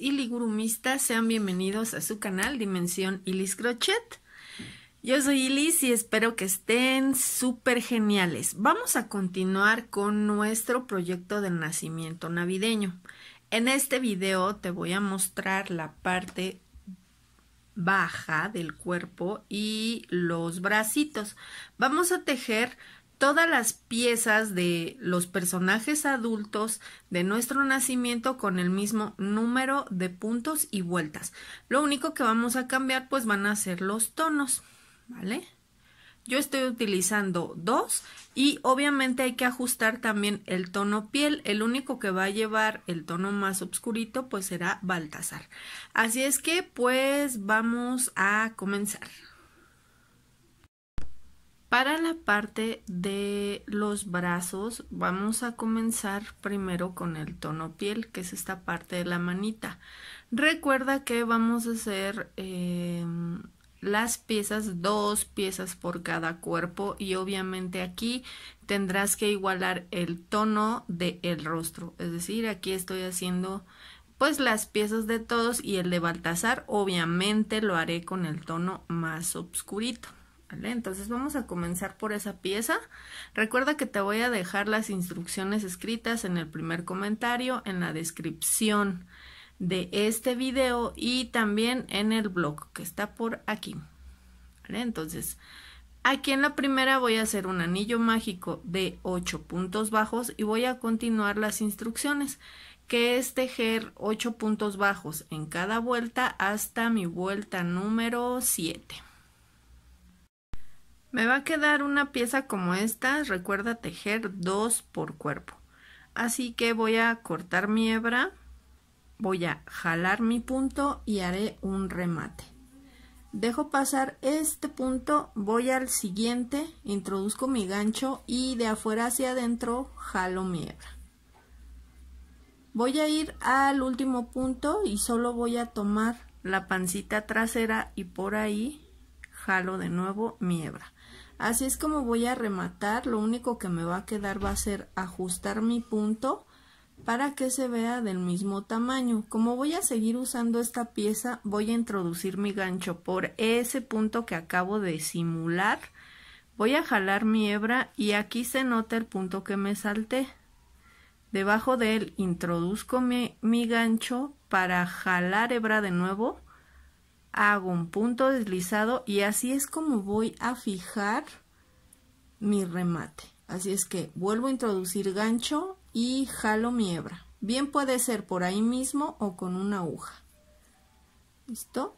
y ligurumistas, sean bienvenidos a su canal Dimensión Ilis Crochet. Yo soy Ilis y espero que estén súper geniales. Vamos a continuar con nuestro proyecto del nacimiento navideño. En este video te voy a mostrar la parte baja del cuerpo y los bracitos. Vamos a tejer todas las piezas de los personajes adultos de nuestro nacimiento con el mismo número de puntos y vueltas. Lo único que vamos a cambiar pues van a ser los tonos, ¿vale? Yo estoy utilizando dos y obviamente hay que ajustar también el tono piel. El único que va a llevar el tono más oscurito pues será Baltasar. Así es que pues vamos a comenzar. Para la parte de los brazos vamos a comenzar primero con el tono piel, que es esta parte de la manita. Recuerda que vamos a hacer em, las piezas, dos piezas por cada cuerpo y obviamente aquí tendrás que igualar el tono del el rostro. Es decir, aquí estoy haciendo pues las piezas de todos y el de Baltasar obviamente lo haré con el tono más oscurito. Entonces vamos a comenzar por esa pieza. Recuerda que te voy a dejar las instrucciones escritas en el primer comentario, en la descripción de este video y también en el blog que está por aquí. Entonces, aquí en la primera voy a hacer un anillo mágico de 8 puntos bajos y voy a continuar las instrucciones que es tejer 8 puntos bajos en cada vuelta hasta mi vuelta número 7. Me va a quedar una pieza como esta, recuerda tejer dos por cuerpo. Así que voy a cortar mi hebra, voy a jalar mi punto y haré un remate. Dejo pasar este punto, voy al siguiente, introduzco mi gancho y de afuera hacia adentro jalo mi hebra. Voy a ir al último punto y solo voy a tomar la pancita trasera y por ahí jalo de nuevo mi hebra. Así es como voy a rematar, lo único que me va a quedar va a ser ajustar mi punto para que se vea del mismo tamaño. Como voy a seguir usando esta pieza, voy a introducir mi gancho por ese punto que acabo de simular. Voy a jalar mi hebra y aquí se nota el punto que me salté. Debajo de él introduzco mi, mi gancho para jalar hebra de nuevo hago un punto deslizado y así es como voy a fijar mi remate. Así es que vuelvo a introducir gancho y jalo mi hebra. Bien puede ser por ahí mismo o con una aguja. ¿Listo?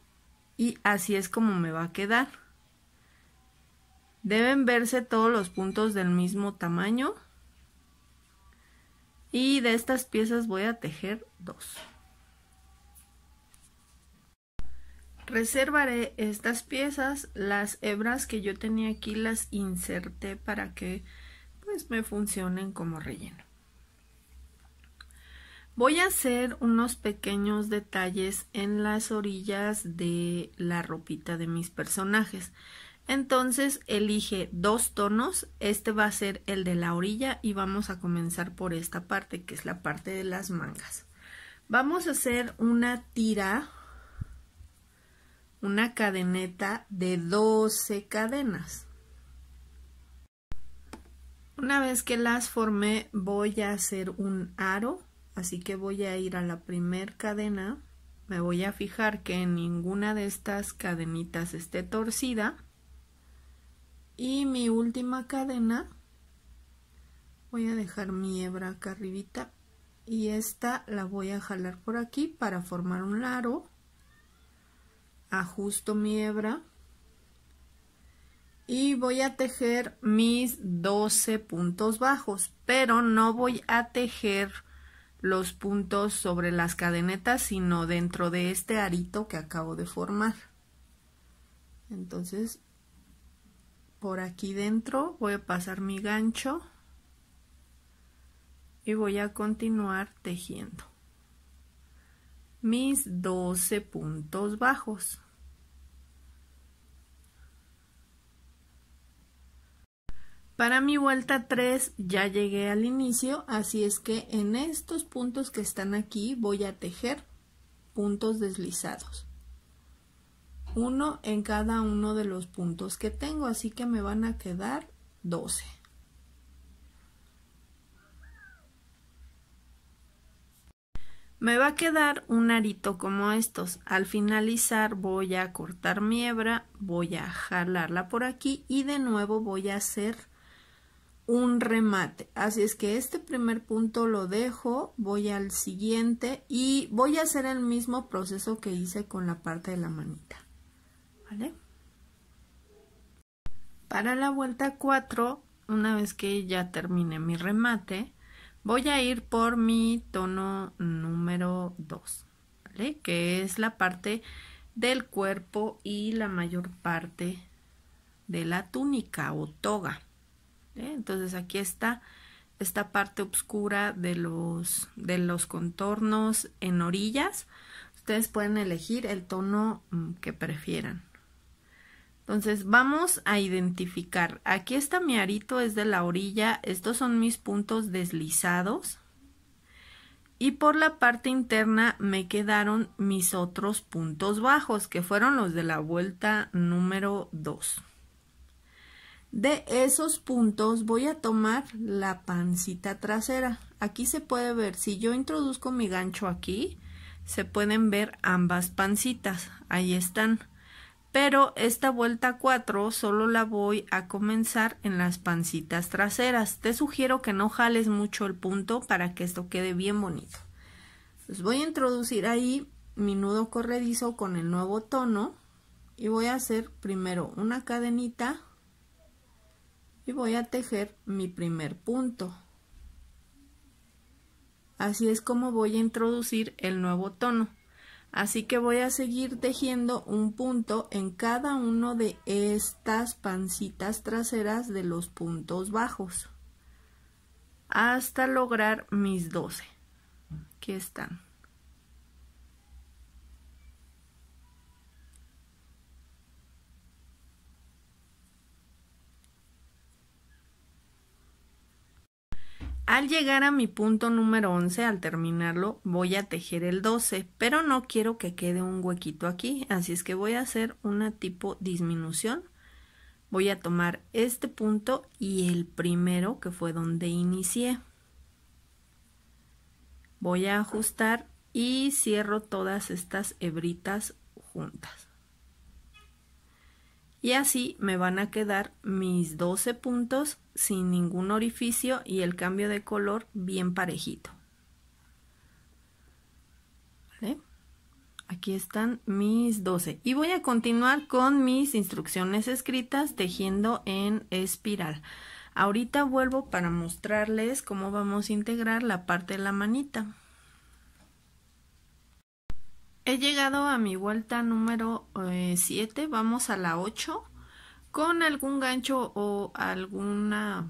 Y así es como me va a quedar. Deben verse todos los puntos del mismo tamaño. Y de estas piezas voy a tejer dos. Reservaré estas piezas, las hebras que yo tenía aquí las inserté para que pues me funcionen como relleno. Voy a hacer unos pequeños detalles en las orillas de la ropita de mis personajes. Entonces elige dos tonos, este va a ser el de la orilla y vamos a comenzar por esta parte que es la parte de las mangas. Vamos a hacer una tira una cadeneta de 12 cadenas. Una vez que las formé voy a hacer un aro, así que voy a ir a la primer cadena, me voy a fijar que ninguna de estas cadenitas esté torcida y mi última cadena voy a dejar mi hebra acá arribita y esta la voy a jalar por aquí para formar un aro ajusto mi hebra y voy a tejer mis 12 puntos bajos, pero no voy a tejer los puntos sobre las cadenetas, sino dentro de este arito que acabo de formar. Entonces, por aquí dentro voy a pasar mi gancho y voy a continuar tejiendo mis 12 puntos bajos. Para mi vuelta 3 ya llegué al inicio, así es que en estos puntos que están aquí voy a tejer puntos deslizados. Uno en cada uno de los puntos que tengo, así que me van a quedar 12. Me va a quedar un arito como estos. Al finalizar voy a cortar mi hebra, voy a jalarla por aquí y de nuevo voy a hacer un remate. Así es que este primer punto lo dejo, voy al siguiente y voy a hacer el mismo proceso que hice con la parte de la manita. ¿Vale? Para la vuelta 4, una vez que ya termine mi remate, Voy a ir por mi tono número 2, Que es la parte del cuerpo y la mayor parte de la túnica o toga. ¿eh? Entonces aquí está esta parte oscura de los, de los contornos en orillas. Ustedes pueden elegir el tono mm, que prefieran. Entonces vamos a identificar. Aquí está mi arito, es de la orilla. Estos son mis puntos deslizados. Y por la parte interna me quedaron mis otros puntos bajos, que fueron los de la vuelta número 2. De esos puntos voy a tomar la pancita trasera. Aquí se puede ver, si yo introduzco mi gancho aquí, se pueden ver ambas pancitas. Ahí están pero esta vuelta 4 solo la voy a comenzar en las pancitas traseras. Te sugiero que no jales mucho el punto para que esto quede bien bonito. voy a introducir ahí mi nudo corredizo con el nuevo tono y voy a hacer primero una cadenita y voy a tejer mi primer punto. Así es como voy a introducir el nuevo tono. Así que voy a seguir tejiendo un punto en cada uno de estas pancitas traseras de los puntos bajos hasta lograr mis 12 que están Al llegar a mi punto número 11, al terminarlo, voy a tejer el 12, pero no quiero que quede un huequito aquí, así es que voy a hacer una tipo disminución. Voy a tomar este punto y el primero que fue donde inicié. Voy a ajustar y cierro todas estas hebritas juntas y así me van a quedar mis 12 puntos sin ningún orificio y el cambio de color bien parejito. Aquí están mis 12 y voy a continuar con mis instrucciones escritas tejiendo en espiral. Ahorita vuelvo para mostrarles cómo vamos a integrar la parte de la manita. He llegado a mi vuelta número 7, eh, vamos a la 8, con algún gancho o alguna,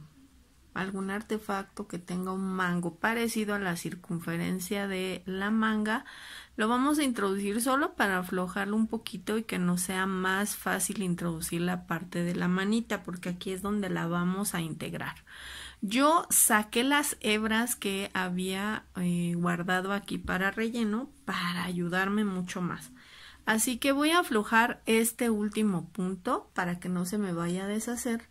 algún artefacto que tenga un mango parecido a la circunferencia de la manga. Lo vamos a introducir solo para aflojarlo un poquito y que no sea más fácil introducir la parte de la manita, porque aquí es donde la vamos a integrar. Yo saqué las hebras que había eh, guardado aquí para relleno para ayudarme mucho más. Así que voy a aflojar este último punto para que no se me vaya a deshacer.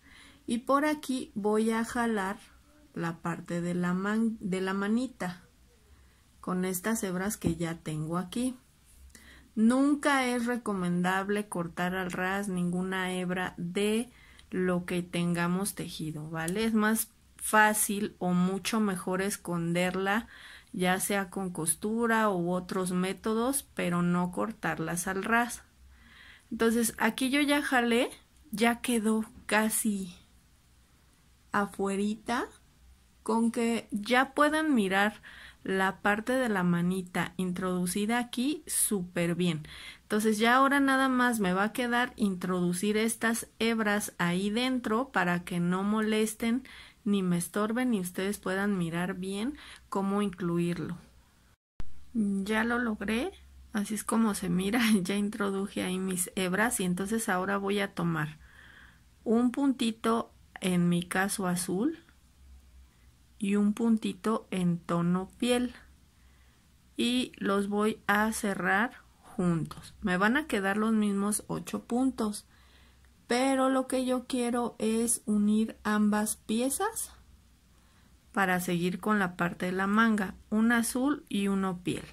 Y por aquí voy a jalar la parte de la, de la manita con estas hebras que ya tengo aquí. Nunca es recomendable cortar al ras ninguna hebra de lo que tengamos tejido, ¿vale? Es más fácil o mucho mejor esconderla, ya sea con costura u otros métodos, pero no cortarlas al ras. Entonces aquí yo ya jalé, ya quedó casi afuerita, con que ya puedan mirar la parte de la manita introducida aquí súper bien. Entonces ya ahora nada más me va a quedar introducir estas hebras ahí dentro para que no molesten ni me estorben y ustedes puedan mirar bien cómo incluirlo. Ya lo logré, así es como se mira, ya introduje ahí mis hebras y entonces ahora voy a tomar un puntito en mi caso azul y un puntito en tono piel y los voy a cerrar juntos. Me van a quedar los mismos ocho puntos pero lo que yo quiero es unir ambas piezas para seguir con la parte de la manga un azul y uno piel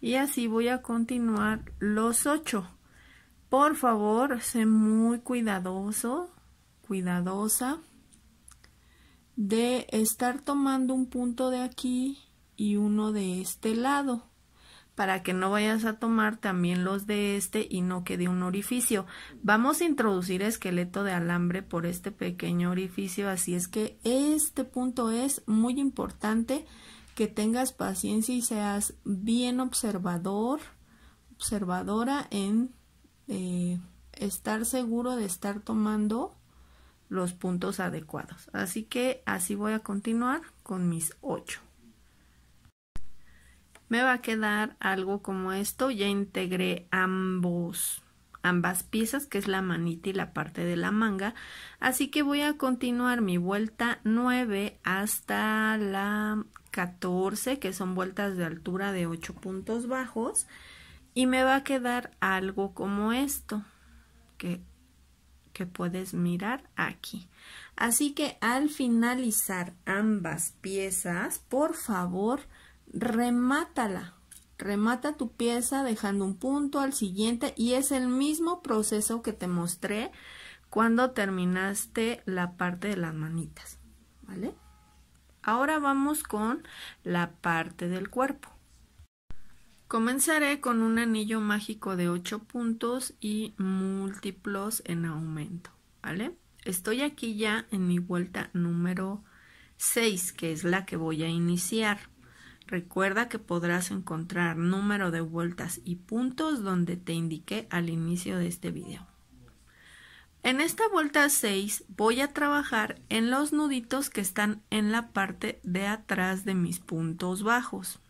y así voy a continuar los ocho, por favor sé muy cuidadoso cuidadosa de estar tomando un punto de aquí y uno de este lado para que no vayas a tomar también los de este y no quede un orificio. Vamos a introducir esqueleto de alambre por este pequeño orificio, así es que este punto es muy importante que tengas paciencia y seas bien observador, observadora en eh, estar seguro de estar tomando los puntos adecuados. Así que así voy a continuar con mis ocho me va a quedar algo como esto. Ya integré ambos, ambas piezas, que es la manita y la parte de la manga. Así que voy a continuar mi vuelta 9 hasta la 14, que son vueltas de altura de 8 puntos bajos. Y me va a quedar algo como esto, que, que puedes mirar aquí. Así que al finalizar ambas piezas, por favor, remátala. Remata tu pieza dejando un punto al siguiente y es el mismo proceso que te mostré cuando terminaste la parte de las manitas, ¿vale? Ahora vamos con la parte del cuerpo. Comenzaré con un anillo mágico de 8 puntos y múltiplos en aumento, ¿vale? Estoy aquí ya en mi vuelta número 6, que es la que voy a iniciar. Recuerda que podrás encontrar número de vueltas y puntos donde te indiqué al inicio de este video. En esta vuelta 6 voy a trabajar en los nuditos que están en la parte de atrás de mis puntos bajos.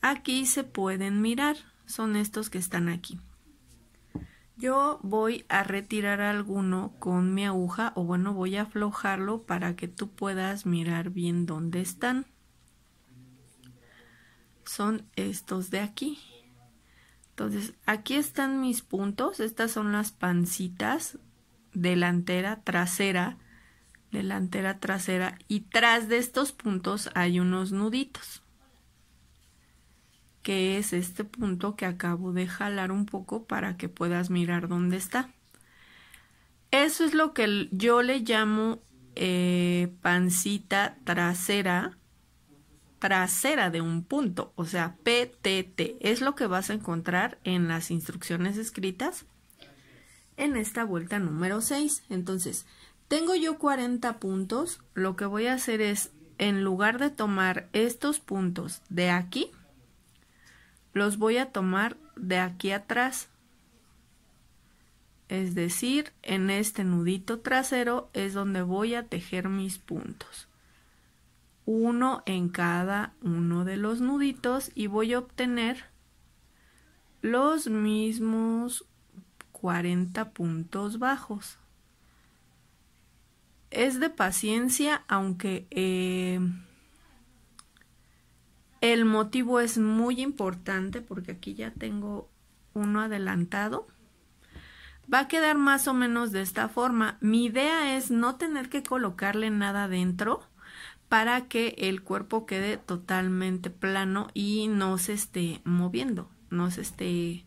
Aquí se pueden mirar, son estos que están aquí. Yo voy a retirar alguno con mi aguja o bueno voy a aflojarlo para que tú puedas mirar bien dónde están son estos de aquí. Entonces, aquí están mis puntos. Estas son las pancitas delantera, trasera, delantera, trasera. Y tras de estos puntos hay unos nuditos. Que es este punto que acabo de jalar un poco para que puedas mirar dónde está. Eso es lo que yo le llamo eh, pancita trasera trasera de un punto, o sea, PTT. Es lo que vas a encontrar en las instrucciones escritas en esta vuelta número 6. Entonces, tengo yo 40 puntos, lo que voy a hacer es, en lugar de tomar estos puntos de aquí, los voy a tomar de aquí atrás. Es decir, en este nudito trasero es donde voy a tejer mis puntos uno en cada uno de los nuditos y voy a obtener los mismos 40 puntos bajos. Es de paciencia, aunque eh, el motivo es muy importante porque aquí ya tengo uno adelantado. Va a quedar más o menos de esta forma. Mi idea es no tener que colocarle nada dentro para que el cuerpo quede totalmente plano y no se esté moviendo, no se esté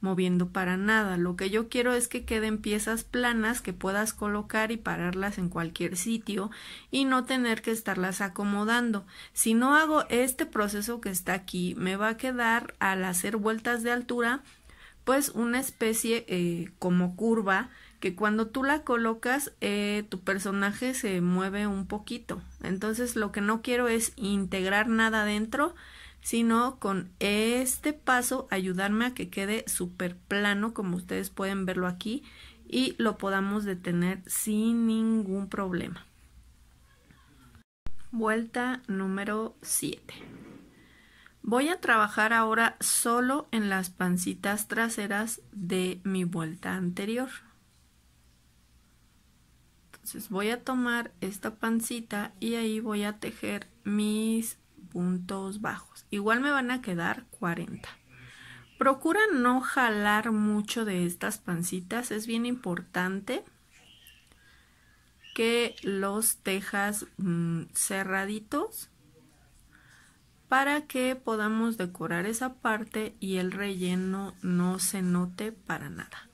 moviendo para nada. Lo que yo quiero es que queden piezas planas que puedas colocar y pararlas en cualquier sitio y no tener que estarlas acomodando. Si no hago este proceso que está aquí, me va a quedar al hacer vueltas de altura, pues una especie eh, como curva que cuando tú la colocas eh, tu personaje se mueve un poquito. Entonces lo que no quiero es integrar nada dentro, sino con este paso ayudarme a que quede súper plano como ustedes pueden verlo aquí y lo podamos detener sin ningún problema. Vuelta número 7. Voy a trabajar ahora solo en las pancitas traseras de mi vuelta anterior. Entonces voy a tomar esta pancita y ahí voy a tejer mis puntos bajos. Igual me van a quedar 40. Procura no jalar mucho de estas pancitas, es bien importante que los tejas mm, cerraditos para que podamos decorar esa parte y el relleno no se note para nada.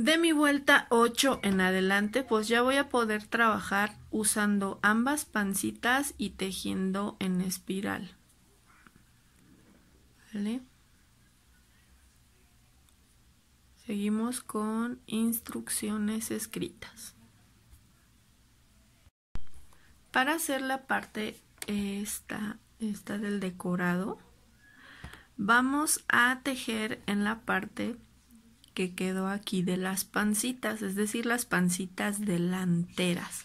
De mi vuelta 8 en adelante, pues ya voy a poder trabajar usando ambas pancitas y tejiendo en espiral. ¿Vale? Seguimos con instrucciones escritas. Para hacer la parte esta, esta del decorado, vamos a tejer en la parte que quedó aquí de las pancitas, es decir, las pancitas delanteras.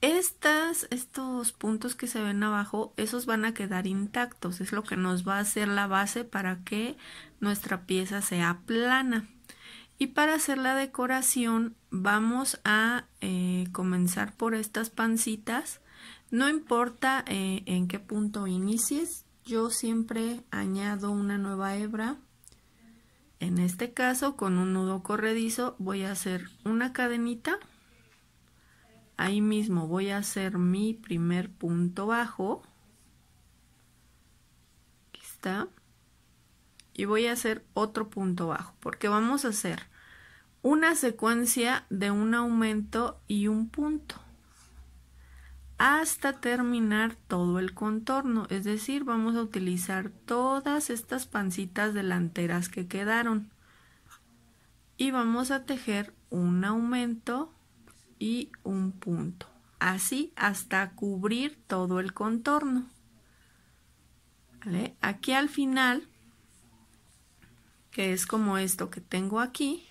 Estas, estos puntos que se ven abajo, esos van a quedar intactos, es lo que nos va a hacer la base para que nuestra pieza sea plana. Y para hacer la decoración vamos a eh, comenzar por estas pancitas. No importa eh, en qué punto inicies, yo siempre añado una nueva hebra en este caso, con un nudo corredizo, voy a hacer una cadenita. Ahí mismo voy a hacer mi primer punto bajo. Aquí está. Y voy a hacer otro punto bajo, porque vamos a hacer una secuencia de un aumento y un punto hasta terminar todo el contorno, es decir, vamos a utilizar todas estas pancitas delanteras que quedaron y vamos a tejer un aumento y un punto, así hasta cubrir todo el contorno. Aquí al final, que es como esto que tengo aquí,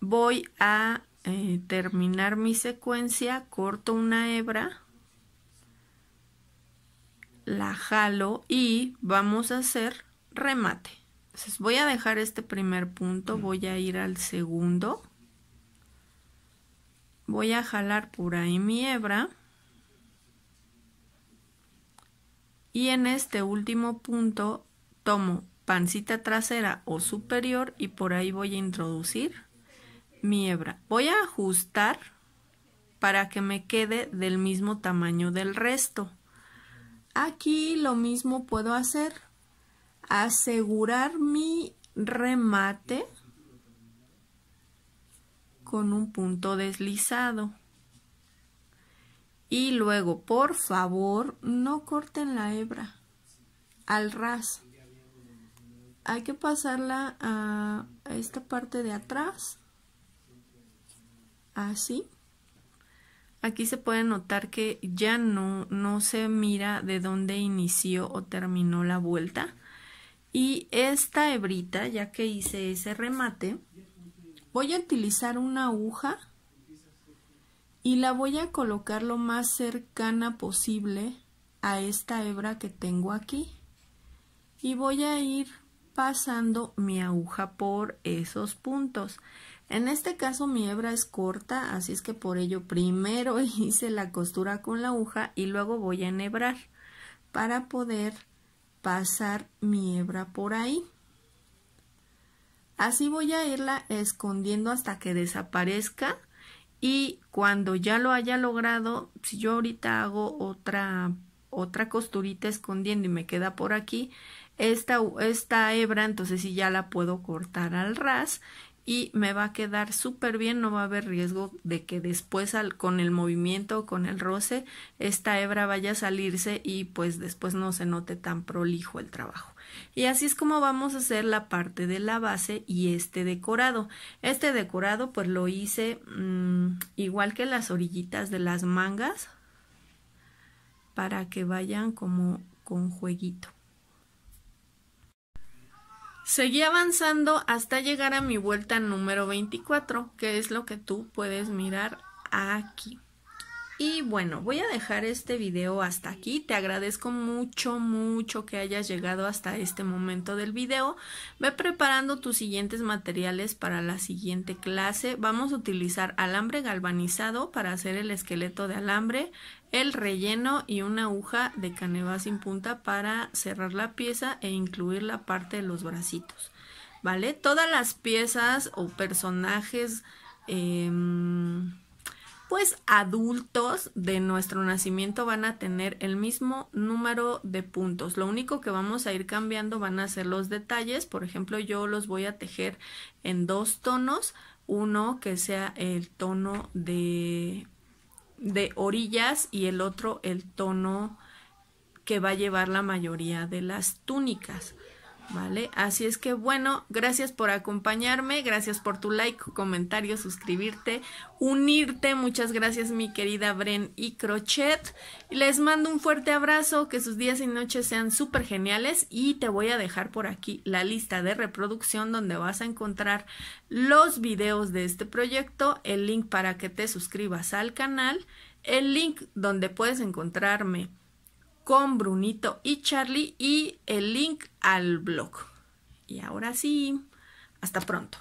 voy a eh, terminar mi secuencia, corto una hebra, la jalo y vamos a hacer remate. Entonces voy a dejar este primer punto, voy a ir al segundo. Voy a jalar por ahí mi hebra. Y en este último punto tomo pancita trasera o superior y por ahí voy a introducir mi hebra. Voy a ajustar para que me quede del mismo tamaño del resto. Aquí lo mismo puedo hacer. Asegurar mi remate con un punto deslizado. Y luego, por favor, no corten la hebra al ras. Hay que pasarla a esta parte de atrás así. Ah, aquí se puede notar que ya no, no se mira de dónde inició o terminó la vuelta. Y esta hebrita, ya que hice ese remate, voy a utilizar una aguja y la voy a colocar lo más cercana posible a esta hebra que tengo aquí. Y voy a ir pasando mi aguja por esos puntos. En este caso mi hebra es corta, así es que por ello primero hice la costura con la aguja y luego voy a enhebrar para poder pasar mi hebra por ahí. Así voy a irla escondiendo hasta que desaparezca y cuando ya lo haya logrado, si yo ahorita hago otra, otra costurita escondiendo y me queda por aquí, esta, esta hebra entonces sí ya la puedo cortar al ras y me va a quedar súper bien, no va a haber riesgo de que después con el movimiento con el roce esta hebra vaya a salirse y pues después no se note tan prolijo el trabajo. Y así es como vamos a hacer la parte de la base y este decorado. Este decorado pues lo hice mm, igual que las orillitas de las mangas para que vayan como con jueguito. Seguí avanzando hasta llegar a mi vuelta número 24, que es lo que tú puedes mirar aquí. Y bueno, voy a dejar este video hasta aquí. Te agradezco mucho, mucho que hayas llegado hasta este momento del video. Ve preparando tus siguientes materiales para la siguiente clase. Vamos a utilizar alambre galvanizado para hacer el esqueleto de alambre, el relleno y una aguja de canevas sin punta para cerrar la pieza e incluir la parte de los bracitos. ¿Vale? Todas las piezas o personajes... Em, pues adultos de nuestro nacimiento van a tener el mismo número de puntos. Lo único que vamos a ir cambiando van a ser los detalles. Por ejemplo, yo los voy a tejer en dos tonos. Uno que sea el tono de, de orillas y el otro el tono que va a llevar la mayoría de las túnicas. ¿Vale? Así es que bueno, gracias por acompañarme, gracias por tu like, comentario, suscribirte, unirte. Muchas gracias mi querida Bren y Crochet. Les mando un fuerte abrazo, que sus días y noches sean súper geniales y te voy a dejar por aquí la lista de reproducción donde vas a encontrar los videos de este proyecto, el link para que te suscribas al canal, el link donde puedes encontrarme con Brunito y Charlie y el link al blog. Y ahora sí, hasta pronto.